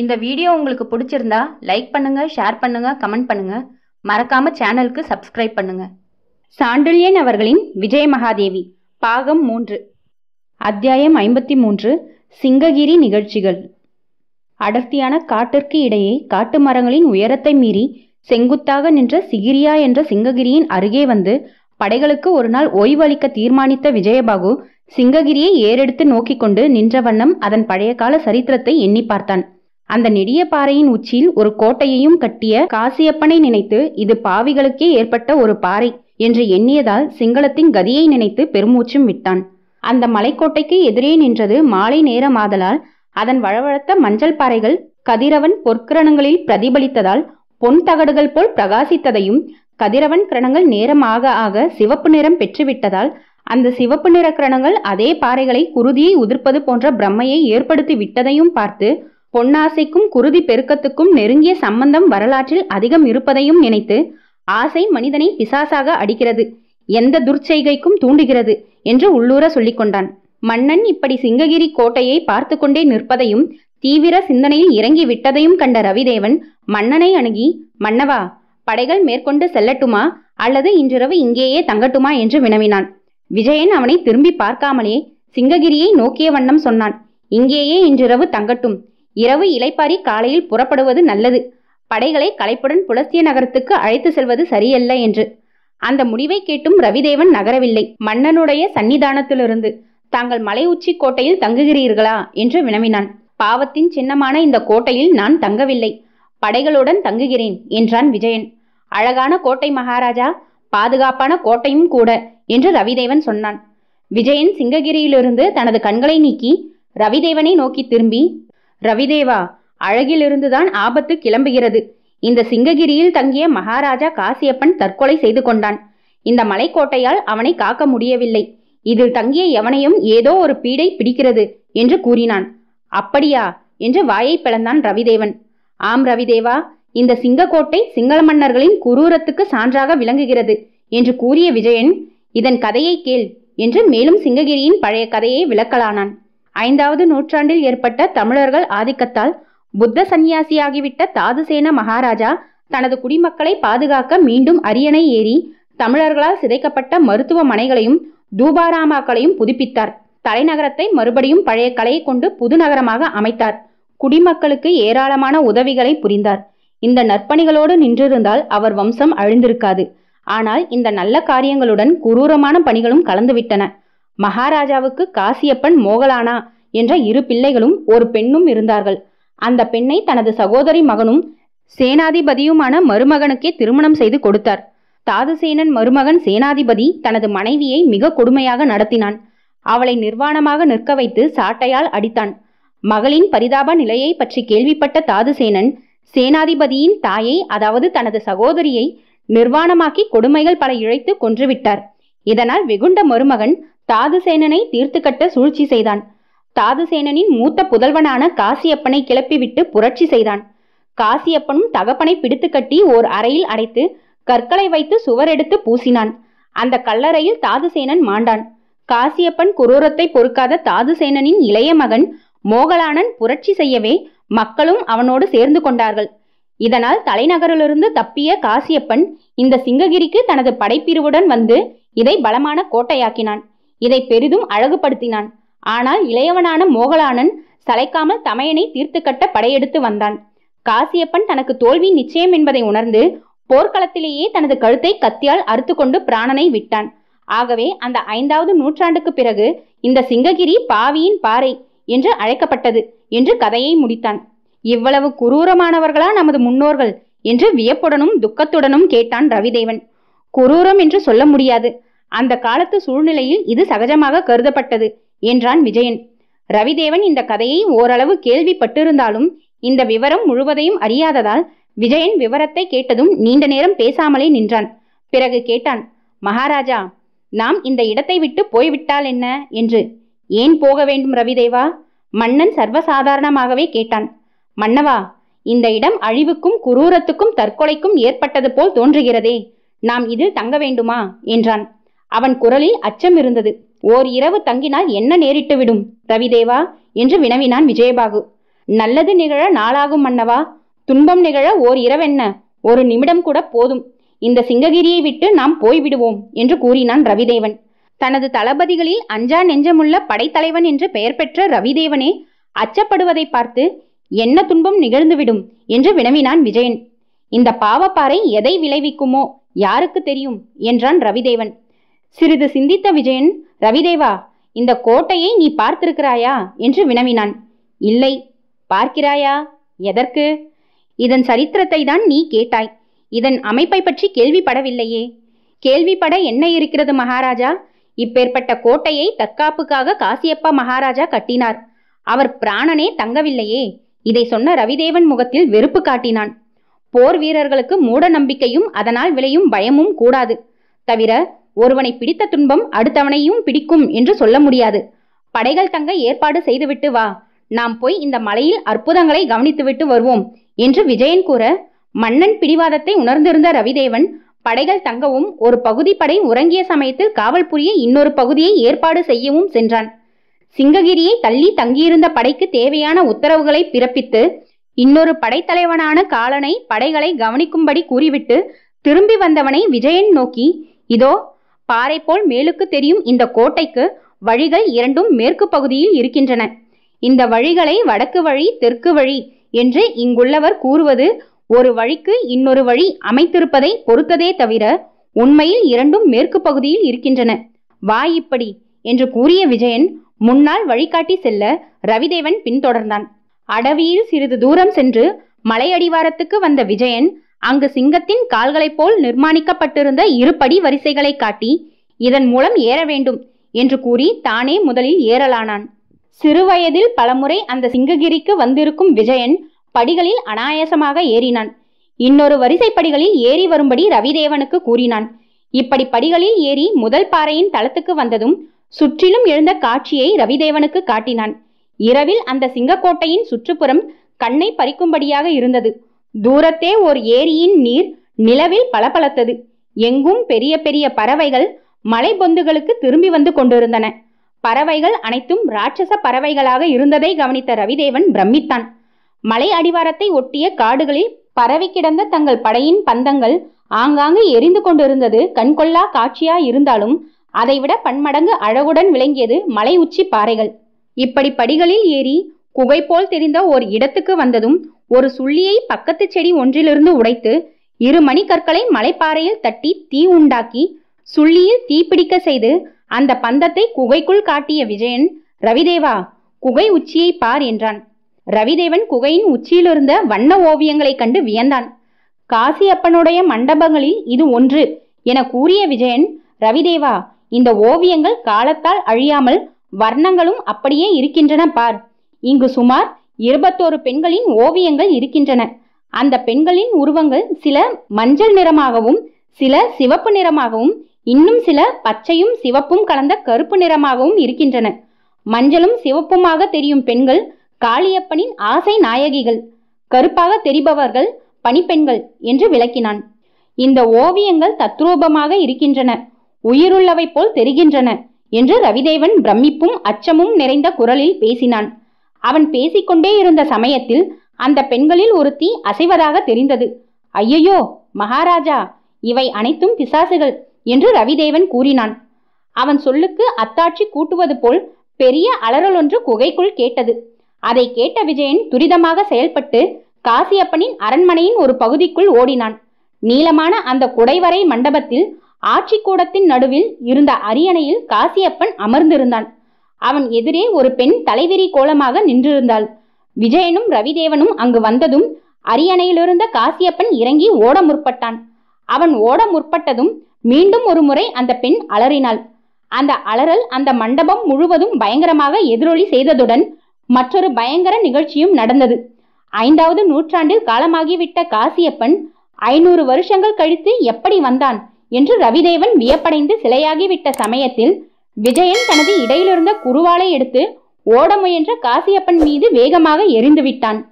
இந்த வீடியோ உங்களுக்கு பிடிச்சிருந்தா லைக் பண்ணுங்க ஷேர் பண்ணுங்க கமெண்ட் பண்ணுங்க மறக்காம சேனலுக்கு சப்ஸ்கிரைப் பண்ணுங்க சாண்டில்யன் அவர்களின் விஜய மகாதேவி பாகம் மூன்று அத்தியாயம் ஐம்பத்தி மூன்று சிங்ககிரி நிகழ்ச்சிகள் அடர்த்தியான காட்டிற்கு இடையே காட்டு மரங்களின் உயரத்தை மீறி செங்குத்தாக நின்ற சிகிரியா என்ற சிங்ககிரியின் அருகே வந்து படைகளுக்கு ஒரு நாள் ஓய்வளிக்க தீர்மானித்த விஜயபாகு சிங்ககிரியை ஏறெடுத்து நோக்கிக் கொண்டு நின்ற வண்ணம் அதன் பழைய கால சரித்திரத்தை எண்ணி பார்த்தான் அந்த நெடிய பாறையின் உச்சியில் ஒரு கோட்டையையும் கட்டிய காசியப்பனை நினைத்து இது பாவிகளுக்கே ஏற்பட்ட ஒரு பாறை என்று எண்ணியதால் சிங்களத்தின் கதியை நினைத்து பெருமூச்சும் விட்டான் அந்த மலைக்கோட்டைக்கு எதிரே நின்றது மாலை நேரமாதலால் அதன் வழவழத்த மஞ்சள் பாறைகள் கதிரவன் பொற்கிரணங்களில் பிரதிபலித்ததால் பொன் தகடுகள் போல் பிரகாசித்ததையும் கதிரவன் கிரணங்கள் நேரமாக ஆக சிவப்பு நிறம் பெற்றுவிட்டதால் அந்த சிவப்பு நிற கிரணங்கள் அதே பாறைகளை குருதியை உதிர்ப்பது போன்ற பிரம்மையை ஏற்படுத்தி விட்டதையும் பார்த்து பொன்னாசைக்கும் குருதி பெருக்கத்துக்கும் நெருங்கிய சம்பந்தம் வரலாற்றில் அதிகம் இருப்பதையும் நினைத்து ஆசை மனிதனை பிசாசாக அடிக்கிறது எந்த துர்ச்செய்கைக்கும் தூண்டுகிறது என்று உள்ளூர சொல்லிக் கொண்டான் மன்னன் இப்படி சிங்ககிரி கோட்டையை பார்த்து கொண்டே நிற்பதையும் தீவிர சிந்தனையில் இறங்கி விட்டதையும் கண்ட ரவிதேவன் மன்னனை அணுகி மன்னவா படைகள் மேற்கொண்டு செல்லட்டுமா அல்லது இன்றிரவு இங்கேயே தங்கட்டுமா என்று வினவினான் விஜயன் அவனை திரும்பி பார்க்காமலே சிங்ககிரியை நோக்கிய வண்ணம் சொன்னான் இங்கேயே இன்றிரவு தங்கட்டும் இரவு இலைப்பாரி காலையில் புறப்படுவது நல்லது படைகளை களைப்புடன் புலஸ்திய நகரத்துக்கு அழைத்து செல்வது சரியல்ல என்று அந்த முடிவை கேட்டும் ரவிதேவன் நகரவில்லை மன்னனுடைய சன்னிதானத்திலிருந்து தாங்கள் மலை உச்சி கோட்டையில் தங்குகிறீர்களா என்று வினவினான் பாவத்தின் சின்னமான இந்த கோட்டையில் நான் தங்கவில்லை படைகளுடன் தங்குகிறேன் என்றான் விஜயன் அழகான கோட்டை மகாராஜா பாதுகாப்பான கோட்டையும் கூட என்று ரவிதேவன் சொன்னான் விஜயன் சிங்ககிரியிலிருந்து தனது கண்களை நீக்கி ரவிதேவனை நோக்கி திரும்பி ரவிதேவா அழகிலிருந்துதான் ஆபத்து கிளம்புகிறது இந்த சிங்ககிரியில் தங்கிய மகாராஜா காசியப்பன் தற்கொலை செய்து கொண்டான் இந்த மலைக்கோட்டையால் அவனை காக்க முடியவில்லை இதில் தங்கிய எவனையும் ஏதோ ஒரு பீடை பிடிக்கிறது என்று கூறினான் அப்படியா என்று வாயை பிளந்தான் ரவிதேவன் ஆம் ரவிதேவா இந்த சிங்கக்கோட்டை சிங்கள மன்னர்களின் குரூரத்துக்கு சான்றாக விளங்குகிறது என்று கூறிய விஜயன் இதன் கதையை கேள் என்று மேலும் சிங்ககிரியின் பழைய கதையை விளக்கலானான் ஐந்தாவது நூற்றாண்டில் ஏற்பட்ட தமிழர்கள் ஆதிக்கத்தால் புத்த சந்நியாசியாகிவிட்ட தாதுசேன மகாராஜா தனது குடிமக்களை பாதுகாக்க மீண்டும் அரியணை ஏறி தமிழர்களால் சிதைக்கப்பட்ட மருத்துவமனைகளையும் தூபாராமாக்களையும் புதுப்பித்தார் தலைநகரத்தை மறுபடியும் பழைய கலையை கொண்டு புது நகரமாக அமைத்தார் குடிமக்களுக்கு ஏராளமான உதவிகளை புரிந்தார் இந்த நற்பணிகளோடு நின்றிருந்தால் அவர் வம்சம் அழிந்திருக்காது ஆனால் இந்த நல்ல காரியங்களுடன் குரூரமான பணிகளும் கலந்துவிட்டன மகாராஜாவுக்கு காசியப்பன் மோகலானா என்ற இரு பிள்ளைகளும் ஒரு பெண்ணும் இருந்தார்கள் அந்த பெண்ணை தனது சகோதரி மகனும் சேனாதிபதியுமான மருமகனுக்கே திருமணம் செய்து கொடுத்தார் தாதுசேனன் மருமகன் சேனாதிபதி தனது மனைவியை மிக கொடுமையாக நடத்தினான் அவளை நிர்வாணமாக நிற்க வைத்து சாட்டையால் அடித்தான் மகளின் பரிதாப நிலையை பற்றி கேள்விப்பட்ட தாதுசேனன் சேனாதிபதியின் தாயை அதாவது தனது சகோதரியை நிர்வாணமாக்கி கொடுமைகள் பல இழைத்து கொன்றுவிட்டார் இதனால் வெகுண்ட மருமகன் தாதுசேனனை தீர்த்து கட்ட சூழ்ச்சி செய்தான் தாதுசேனனின் மூத்த புதல்வனான காசியப்பனை கிளப்பிவிட்டு புரட்சி செய்தான் காசியப்பனும் தகப்பனை பிடித்து கட்டி ஓர் அறையில் அடைத்து கற்களை வைத்து சுவர் எடுத்து பூசினான் அந்த கல்லறையில் தாதுசேனன் மாண்டான் காசியப்பன் குரூரத்தை பொறுக்காத தாதுசேனனின் இளைய மகன் மோகலானன் புரட்சி செய்யவே மக்களும் அவனோடு சேர்ந்து கொண்டார்கள் இதனால் தலைநகரிலிருந்து தப்பிய காசியப்பன் இந்த சிங்ககிரிக்கு தனது படைப்பிரிவுடன் வந்து இதை பலமான கோட்டையாக்கினான் இதை பெரிதும் அழகுபடுத்தினான் ஆனால் இளையவனான மோகலானன் சளைக்காமல் தமையனை தீர்த்து கட்ட படையெடுத்து வந்தான் காசியப்பன் தனக்கு தோல்வி நிச்சயம் என்பதை உணர்ந்து போர்க்களத்திலேயே தனது கழுத்தை கத்தியால் அறுத்து கொண்டு பிராணனை விட்டான் ஆகவே அந்த ஐந்தாவது நூற்றாண்டுக்கு பிறகு இந்த சிங்ககிரி பாவியின் பாறை என்று அழைக்கப்பட்டது என்று கதையை முடித்தான் இவ்வளவு குரூரமானவர்களா நமது முன்னோர்கள் என்று வியப்புடனும் துக்கத்துடனும் கேட்டான் ரவிதேவன் குரூரம் என்று சொல்ல முடியாது அந்த காலத்து சூழ்நிலையில் இது சகஜமாக கருதப்பட்டது என்றான் விஜயன் ரவிதேவன் இந்த கதையை ஓரளவு கேள்விப்பட்டிருந்தாலும் இந்த விவரம் முழுவதையும் அறியாததால் விஜயன் விவரத்தை கேட்டதும் நீண்ட நேரம் பேசாமலே நின்றான் பிறகு கேட்டான் மகாராஜா நாம் இந்த இடத்தை விட்டு போய்விட்டால் என்ன என்று ஏன் போக வேண்டும் ரவிதேவா மன்னன் சர்வசாதாரணமாகவே கேட்டான் மன்னவா இந்த இடம் அழிவுக்கும் குரூரத்துக்கும் தற்கொலைக்கும் ஏற்பட்டது போல் தோன்றுகிறதே நாம் இதில் தங்க வேண்டுமா என்றான் அவன் குரலில் அச்சம் இருந்தது ஓர் இரவு தங்கினால் என்ன நேரிட்டு விடும் ரவிதேவா என்று வினவினான் விஜயபாகு நல்லது நிகழ நாளாகும் மன்னவா துன்பம் நிகழ ஓர் இரவென்ன ஒரு நிமிடம் கூட போதும் இந்த சிங்ககிரியை விட்டு நாம் போய்விடுவோம் என்று கூறினான் ரவிதேவன் தனது தளபதிகளில் அஞ்சா நெஞ்சமுள்ள படைத்தலைவன் என்று பெயர் பெற்ற ரவிதேவனே அச்சப்படுவதை பார்த்து என்ன துன்பம் நிகழ்ந்துவிடும் என்று வினவினான் விஜயன் இந்த பாவப்பாறை எதை விளைவிக்குமோ யாருக்கு தெரியும் என்றான் ரவிதேவன் சிறிது சிந்தித்த விஜயன் ரவிதேவா இந்த கோட்டையை நீ பார்த்திருக்கிறாயா என்று வினவினான் இல்லை பார்க்கிறாயா எதற்கு இதன் சரித்திரத்தை தான் நீ கேட்டாய் இதன் அமைப்பை பற்றி கேள்விப்படவில்லையே கேள்விப்பட என்ன இருக்கிறது மகாராஜா இப்பேற்பட்ட கோட்டையை தற்காப்புக்காக காசியப்பா மகாராஜா கட்டினார் அவர் பிராணனே தங்கவில்லையே இதை சொன்ன ரவிதேவன் முகத்தில் வெறுப்பு காட்டினான் போர் வீரர்களுக்கு மூட நம்பிக்கையும் அதனால் விளையும் பயமும் கூடாது தவிர ஒருவனை பிடித்த துன்பம் அடுத்தவனையும் பிடிக்கும் என்று சொல்ல முடியாது படைகள் தங்க ஏற்பாடு செய்துவிட்டு வா நாம் போய் இந்த மலையில் அற்புதங்களை கவனித்துவிட்டு வருவோம் என்று விஜயன் கூற மன்னன் பிடிவாதத்தை உணர்ந்திருந்த ரவிதேவன் படைகள் தங்கவும் ஒரு பகுதி படை உறங்கிய சமயத்தில் காவல் புரிய இன்னொரு பகுதியை ஏற்பாடு செய்யவும் சென்றான் சிங்ககிரியை தள்ளி தங்கியிருந்த படைக்கு தேவையான உத்தரவுகளை பிறப்பித்து இன்னொரு படைத்தலைவனான காலனை படைகளை கவனிக்கும்படி கூறிவிட்டு திரும்பி வந்தவனை விஜயன் நோக்கி இதோ பாறை போல் மேலுக்கு தெரியும் இந்த கோட்டைக்கு வழிகள் இரண்டும் மேற்கு பகுதியில் இருக்கின்றன இந்த வழிகளை வடக்கு வழி தெற்கு வழி என்று இங்குள்ளவர் கூறுவது ஒரு வழிக்கு இன்னொரு வழி அமைத்திருப்பதை பொறுத்ததே தவிர உண்மையில் இரண்டும் மேற்கு பகுதியில் இருக்கின்றன வா இப்படி என்று கூறிய விஜயன் முன்னால் வழிகாட்டி செல்ல ரவிதேவன் பின்தொடர்ந்தான் அடவியில் சிறிது தூரம் சென்று மலையடிவாரத்துக்கு வந்த விஜயன் அங்கு சிங்கத்தின் கால்களைப் போல் நிர்மாணிக்கப்பட்டிருந்த இருபடி வரிசைகளை காட்டி இதன் மூலம் ஏற வேண்டும் என்று கூறி தானே முதலில் ஏறலானான் சிறுவயதில் பலமுறை அந்த சிங்ககிரிக்கு வந்திருக்கும் விஜயன் படிகளில் அனாயசமாக ஏறினான் இன்னொரு வரிசை படிகளில் ஏறி வரும்படி ரவிதேவனுக்கு கூறினான் இப்படி படிகளில் ஏறி முதல் பாறையின் தளத்துக்கு வந்ததும் சுற்றிலும் எழுந்த காட்சியை ரவிதேவனுக்கு காட்டினான் இரவில் அந்த சிங்கக்கோட்டையின் சுற்றுப்புறம் கண்ணை பறிக்கும்படியாக இருந்தது தூரத்தே ஒரு ஏரியின் நீர் நிலவில் பளபளத்தது எங்கும் பெரிய பெரிய பறவைகள் மலை பொந்துகளுக்கு திரும்பி வந்து கொண்டிருந்தன பறவைகள் அனைத்தும் ராட்சச பறவைகளாக இருந்ததை கவனித்த ரவிதேவன் பிரமித்தான் மலை அடிவாரத்தை ஒட்டிய காடுகளில் பரவி கிடந்த தங்கள் படையின் பந்தங்கள் ஆங்காங்கு எரிந்து கொண்டிருந்தது கண்கொள்ளா காட்சியா இருந்தாலும் அதைவிட பன்மடங்கு அழகுடன் விளங்கியது மலை உச்சி பாறைகள் இப்படி படிகளில் ஏறி குகை போல் தெரிந்த ஒரு இடத்துக்கு வந்ததும் ஒரு சுள்ளியை பக்கத்து செடி ஒன்றிலிருந்து உடைத்து இரு மணிக்கற்களை மலைப்பாறையில் தட்டி தீ உண்டாக்கி சுள்ளியில் தீப்பிடிக்க செய்து அந்த பந்தத்தை குகைக்குள் காட்டிய விஜயன் ரவிதேவா குகை உச்சியை பார் என்றான் ரவிதேவன் குகையின் உச்சியிலிருந்த வண்ண ஓவியங்களைக் கண்டு வியந்தான் காசியப்பனுடைய மண்டபங்களில் இது ஒன்று என கூறிய விஜயன் ரவிதேவா இந்த ஓவியங்கள் காலத்தால் அழியாமல் வர்ணங்களும் அப்படியே இருக்கின்றன பார் இங்கு சுமார் இருபத்தோரு பெண்களின் ஓவியங்கள் இருக்கின்றன அந்த பெண்களின் உருவங்கள் சில மஞ்சள் நிறமாகவும் சில சிவப்பு நிறமாகவும் இன்னும் சில பச்சையும் சிவப்பும் கலந்த கருப்பு நிறமாகவும் இருக்கின்றன மஞ்சளும் சிவப்புமாக தெரியும் பெண்கள் காளியப்பனின் ஆசை நாயகிகள் கருப்பாக தெரிபவர்கள் பணிப்பெண்கள் என்று விளக்கினான் இந்த ஓவியங்கள் தத்ரூபமாக இருக்கின்றன உயிருள்ளவை போல் தெரிகின்றன என்று ரவிதேவன் பிரமிப்பும் அச்சமும் நிறைந்த குரலில் பேசினான் அவன் பேசிக்கொண்டே இருந்த சமயத்தில் அந்த பெண்களில் ஒருத்தி அசைவதாக தெரிந்தது ஐயையோ மகாராஜா இவை அனைத்தும் பிசாசுகள் என்று ரவிதேவன் கூறினான் அவன் சொல்லுக்கு அத்தாட்சி கூட்டுவது போல் பெரிய அலறலொன்று குகைக்குள் கேட்டது அதை கேட்ட விஜயன் துரிதமாக செயல்பட்டு காசியப்பனின் அரண்மனையின் ஒரு பகுதிக்குள் ஓடினான் நீளமான அந்த குடைவரை மண்டபத்தில் ஆட்சி கூடத்தின் நடுவில் இருந்த அரியணையில் காசியப்பன் அமர்ந்திருந்தான் அவன் எதிரே ஒரு பெண் தலைவிரி கோலமாக நின்றிருந்தாள் விஜயனும் ரவிதேவனும் அங்கு வந்ததும் அரியணையிலிருந்த காசியப்பன் இறங்கி ஓட முற்பட்டான் அவன் ஓட முற்பட்டதும் மீண்டும் ஒரு முறை அந்த பெண் அலறினாள் அந்த அலறல் அந்த மண்டபம் முழுவதும் பயங்கரமாக எதிரொலி செய்ததுடன் மற்றொரு பயங்கர நிகழ்ச்சியும் நடந்தது ஐந்தாவது நூற்றாண்டில் காலமாகிவிட்ட காசியப்பன் ஐநூறு வருஷங்கள் கழித்து எப்படி வந்தான் என்று ரவிதேவன் வியப்படைந்து சிலையாகிவிட்ட சமயத்தில் விஜயன் தனது இடையிலிருந்த குருவாலை எடுத்து ஓட முயன்ற காசியப்பன் மீது வேகமாக எரிந்து விட்டான்